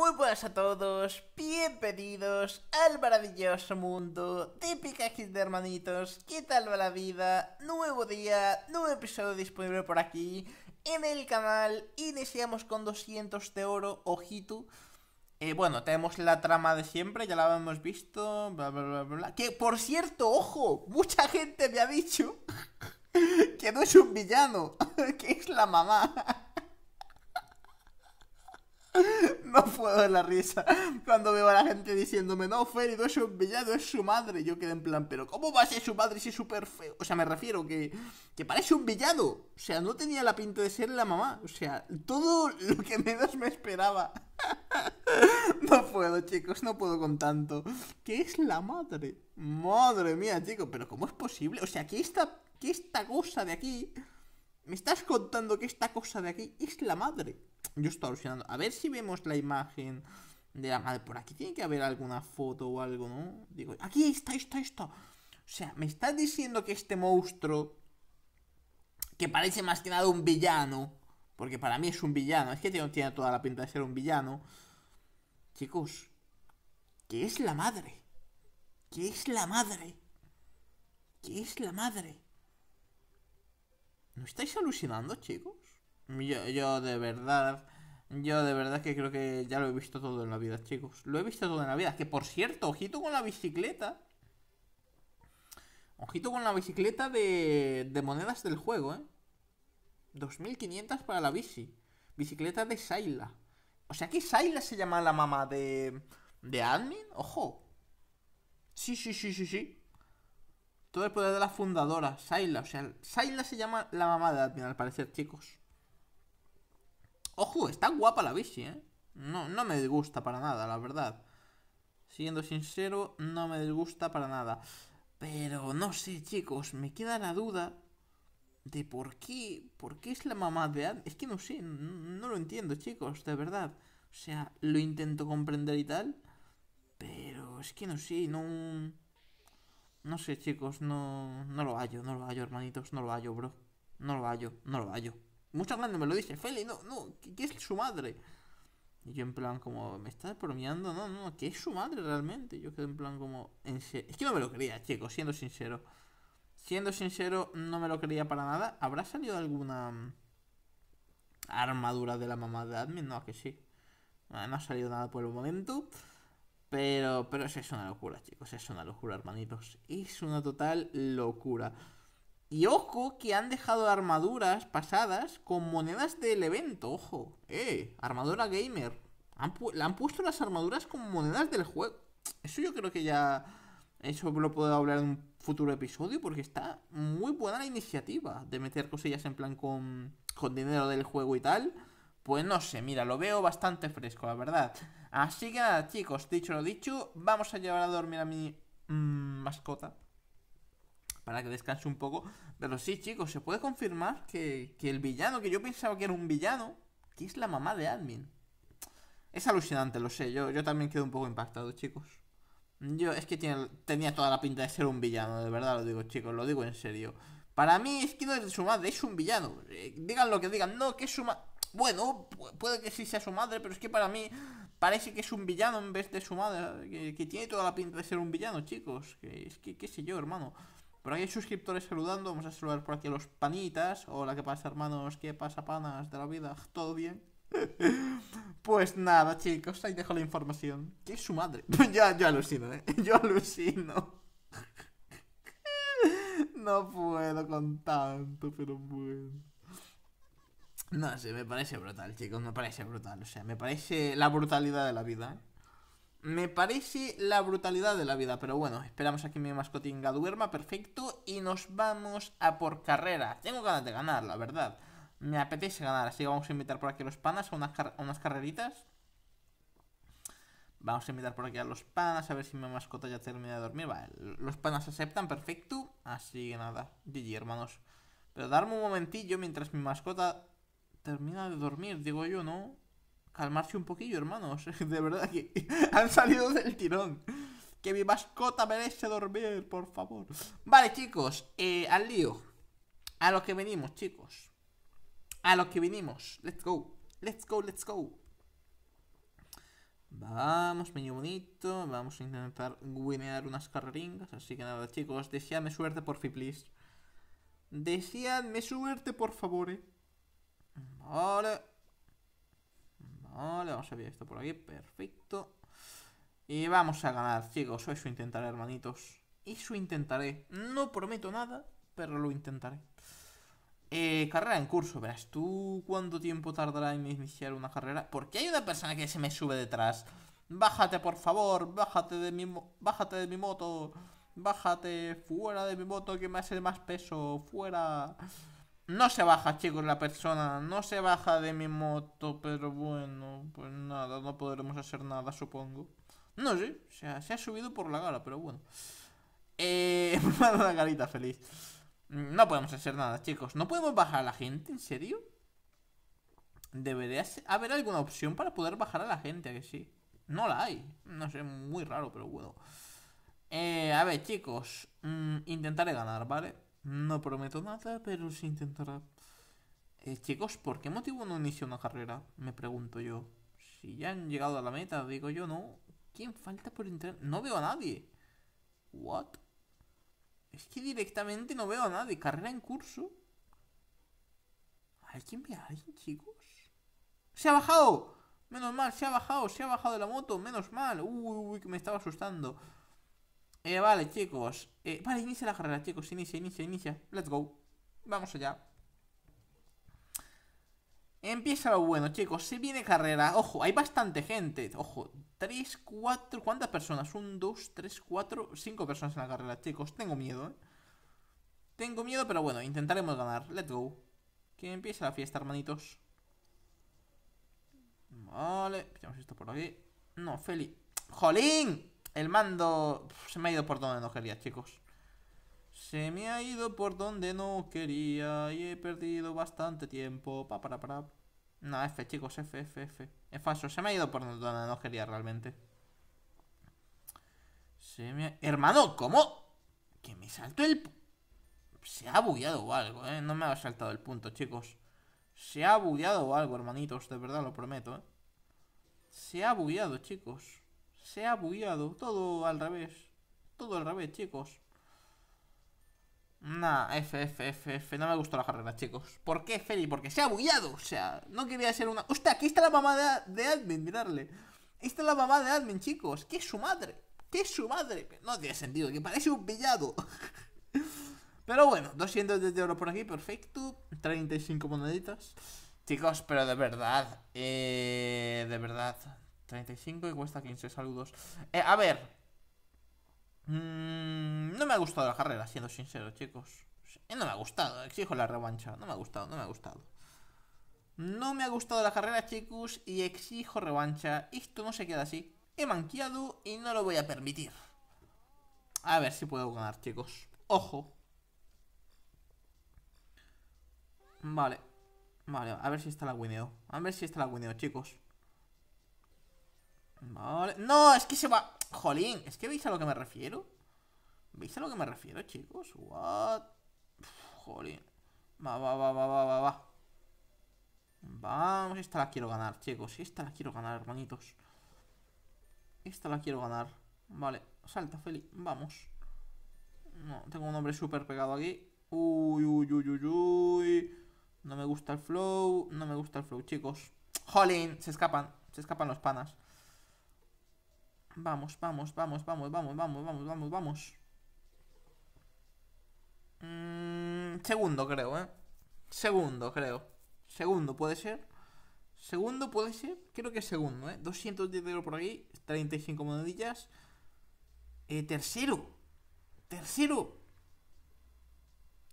muy buenas a todos, bienvenidos al maravilloso mundo de kinder de Hermanitos, ¿qué tal va la vida? Nuevo día, nuevo episodio disponible por aquí en el canal, iniciamos con 200 de oro, ojito eh, Bueno, tenemos la trama de siempre, ya la hemos visto, bla bla bla bla Que por cierto, ojo, mucha gente me ha dicho que no es un villano, que es la mamá No puedo de la risa cuando veo a la gente diciéndome, no, Ferido es un villano, es su madre. Yo quedé en plan, pero ¿cómo va a ser su madre si es súper feo? O sea, me refiero que, parece un villano. O sea, no tenía la pinta de ser la mamá. O sea, todo lo que menos me esperaba. No puedo, chicos, no puedo con tanto. ¿Qué es la madre? Madre mía, chicos, pero ¿cómo es posible? O sea, qué está que esta cosa de aquí ¿Me estás contando que esta cosa de aquí es la madre? Yo estoy alucinando. A ver si vemos la imagen de la madre. Por aquí tiene que haber alguna foto o algo, ¿no? Digo, aquí está, está, está. O sea, ¿me estás diciendo que este monstruo, que parece más que nada un villano, porque para mí es un villano, es que tiene, toda la pinta de ser un villano, chicos, ¿Qué es la madre? ¿Qué es la madre? ¿Qué es la madre? ¿No estáis alucinando, chicos? Yo, yo de verdad... Yo de verdad que creo que ya lo he visto todo en la vida, chicos. Lo he visto todo en la vida. Que por cierto, ojito con la bicicleta. Ojito con la bicicleta de, de monedas del juego, ¿eh? 2500 para la bici. Bicicleta de Saila. O sea que Saila se llama la mamá de... De admin. Ojo. Sí, sí, sí, sí, sí el poder de la fundadora, Saila. O sea, Saila se llama la mamá de Admin, al parecer, chicos. Ojo, está guapa la bici, ¿eh? No, no me disgusta para nada, la verdad. Siendo sincero, no me disgusta para nada. Pero no sé, chicos, me queda la duda de por qué, por qué es la mamá de Admin. Es que no sé, no lo entiendo, chicos, de verdad. O sea, lo intento comprender y tal, pero es que no sé, no... No sé, chicos, no, no lo hallo, no lo hallo, hermanitos, no lo hallo, bro. No lo hallo, no lo hallo. Mucha gente me lo dice, Feli, no, no, ¿qué, es su madre? Y yo en plan como, ¿me estás bromeando? No, no, que es su madre realmente. yo quedo en plan como, en serio. Es que no me lo creía, chicos, siendo sincero. Siendo sincero, no me lo creía para nada. ¿Habrá salido alguna mm, armadura de la mamá de admin? No, que sí. Ah, no ha salido nada por el momento. Pero, pero es una locura, chicos. Es una locura, hermanitos. Es una total locura. Y ojo que han dejado armaduras pasadas con monedas del evento. Ojo. Eh, armadura gamer. Han le han puesto las armaduras con monedas del juego. Eso yo creo que ya... Eso lo puedo hablar en un futuro episodio porque está muy buena la iniciativa de meter cosillas en plan con, con dinero del juego y tal. Pues no sé, mira, lo veo bastante fresco, la verdad. Así que nada, chicos, dicho lo dicho, vamos a llevar a dormir a mi mm, mascota para que descanse un poco. Pero sí, chicos, se puede confirmar que, el villano, que yo pensaba que era un villano, que es la mamá de Admin. Es alucinante, lo sé. Yo, yo también quedo un poco impactado, chicos. Yo es que tenía toda la pinta de ser un villano, de verdad lo digo, chicos, lo digo en serio. Para mí, es que no es su madre, es un villano. Eh, digan lo que digan, no, que es su madre. Bueno, puede que sí sea su madre, pero es que para mí parece que es un villano en vez de su madre, que, tiene toda la pinta de ser un villano, chicos. Que es que, qué sé yo, hermano. Por aquí hay suscriptores saludando, vamos a saludar por aquí a los panitas. Hola, ¿qué pasa, hermanos? ¿Qué pasa, panas de la vida? ¿Todo bien? pues nada, chicos, ahí dejo la información. ¿Qué es su madre? ya, yo alucino, ¿eh? Yo alucino. no puedo con tanto, pero bueno. No sé, me parece brutal, chicos, me parece brutal. O sea, me parece la brutalidad de la vida. ¿eh? Me parece la brutalidad de la vida, pero bueno, esperamos a que mi mascotinga duerma perfecto y nos vamos a por carrera Tengo ganas de ganar, la verdad. Me apetece ganar, así que vamos a invitar por aquí a los panas a unas, a unas carreritas. Vamos a invitar por aquí a los panas, a ver si mi mascota ya termina de dormir. Vale, los panas aceptan, perfecto. Así que nada, GG, hermanos. Pero darme un momentillo mientras mi mascota termina de dormir, digo yo, ¿no? Calmarse un poquillo, hermanos. De verdad que han salido del tirón. Que mi mascota merece dormir, por favor. Vale, chicos, eh, al lío. A lo que venimos, chicos. A lo que venimos. Let's go. Let's go, let's go. Vamos, niño bonito. Vamos a intentar guinear unas carreringas. Así que nada, chicos. Deseadme suerte, por fi, please. Deseadme suerte, por favor. Eh. Vale. Vale, vamos a ver esto por aquí. Perfecto. Y vamos a ganar, chicos. Eso intentaré, hermanitos. Eso intentaré. No prometo nada, pero lo intentaré. Eh, carrera en curso, verás tú cuánto tiempo tardará en iniciar una carrera. Porque hay una persona que se me sube detrás. Bájate, por favor, bájate de mi, bájate de mi moto. Bájate fuera de mi moto que me hace más peso. Fuera. No se baja, chicos, la persona. No se baja de mi moto, pero bueno, pues nada, no podremos hacer nada, supongo. No sé, se, ha, subido por la gala, pero bueno. Eh, La galita feliz. No podemos hacer nada, chicos. ¿No podemos bajar a la gente? ¿En serio? Debería haber alguna opción para poder bajar a la gente, ¿a que sí? No la hay. No sé, muy raro, pero bueno. Eh, a ver, chicos. Mm, intentaré ganar, ¿vale? No prometo nada, pero se intentará. Eh, chicos, ¿por qué motivo no inicia una carrera? Me pregunto yo. Si ya han llegado a la meta, digo yo, no. ¿Quién falta por entrar? No veo a nadie. ¿What? Es que directamente no veo a nadie. Carrera en curso. ¿Alguien ve a alguien, chicos? ¡Se ha bajado! Menos mal, se ha bajado, se ha bajado de la moto, menos mal. Uy, uy, que me estaba asustando. Eh, vale, chicos. Eh, vale, inicia la carrera, chicos. Inicia, inicia, inicia. Let's go. Vamos allá. Empieza lo bueno, chicos. Se viene carrera. Ojo, hay bastante gente. Ojo, 3, 4. ¿Cuántas personas? Un, 2, 3, 4, 5 personas en la carrera, chicos. Tengo miedo, ¿eh? Tengo miedo, pero bueno, intentaremos ganar. Let's go. Que empiece la fiesta, hermanitos. Vale, echamos esto por aquí. No, Feli. ¡Jolín! El mando se me ha ido por donde no quería, chicos. Se me ha ido por donde no quería y he perdido bastante tiempo. Pa, para, para. No, F, chicos, F, F, F. Es falso, se me ha ido por donde no quería realmente. Se me ha... Hermano, ¿cómo? Que me saltó el... Se ha bugueado o algo, ¿eh? No me ha saltado el punto, chicos. Se ha bugueado o algo, hermanitos, de verdad, lo prometo, ¿eh? Se ha bugueado, chicos. Se ha bullado, Todo al revés. Todo al revés, chicos. Nah, F, F, F, F. No me gustó la carrera, chicos. ¿Por qué, Feli? Porque se ha bullado. O sea, no quería ser una... usted aquí está la mamá de, admin, mirarle. Esta es la mamá de admin, chicos. ¿Qué es su madre? ¿Qué es su madre? No tiene sentido, que parece un pillado. Pero bueno, 200 de oro por aquí, perfecto. 35 moneditas. Chicos, pero de verdad, eh, de verdad, 35 y cuesta 15 saludos. Eh, a ver. Mm, no me ha gustado la carrera, siendo sincero, chicos. Eh, no me ha gustado, exijo la revancha. No me ha gustado, no me ha gustado. No me ha gustado la carrera, chicos, y exijo revancha. Esto no se queda así. He manqueado y no lo voy a permitir. A ver si puedo ganar, chicos. Ojo. Vale. Vale, a ver si está la wineo. A ver si está la wineo, chicos. Vale. No, es que se va... Jolín, es que veis a lo que me refiero. ¿Veis a lo que me refiero, chicos? What? jolín. Va, va, va, va, va, va, va. Vamos, esta la quiero ganar, chicos. Esta la quiero ganar, hermanitos. Esta la quiero ganar. Vale, salta, Feli. Vamos. No, tengo un hombre súper pegado aquí. Uy, uy, uy, uy, uy. No me gusta el flow. No me gusta el flow, chicos. Jolín, se escapan. Se escapan los panas. Vamos, vamos, vamos, vamos, vamos, vamos, vamos, vamos, vamos. Mm, segundo, creo, ¿eh? Segundo, creo. Segundo, ¿puede ser? Segundo, ¿puede ser? Creo que es segundo, ¿eh? 210 euros por aquí, 35 monedillas. Eh, tercero. Tercero.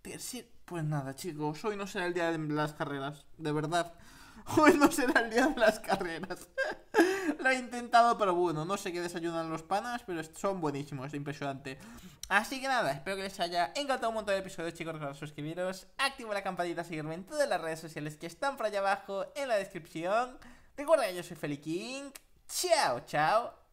Tercero. Pues nada, chicos, hoy no será el día de las carreras, de verdad. Hoy no será el día de las carreras. he intentado, pero bueno, no sé qué desayunan los panas, pero son buenísimos, impresionante. Así que nada, espero que les haya encantado un montón el episodio, chicos. Recordad suscribiros, activar la campanita, seguirme en todas las redes sociales que están por allá abajo en la descripción. Recuerda que yo soy Feli King. Chao, chao.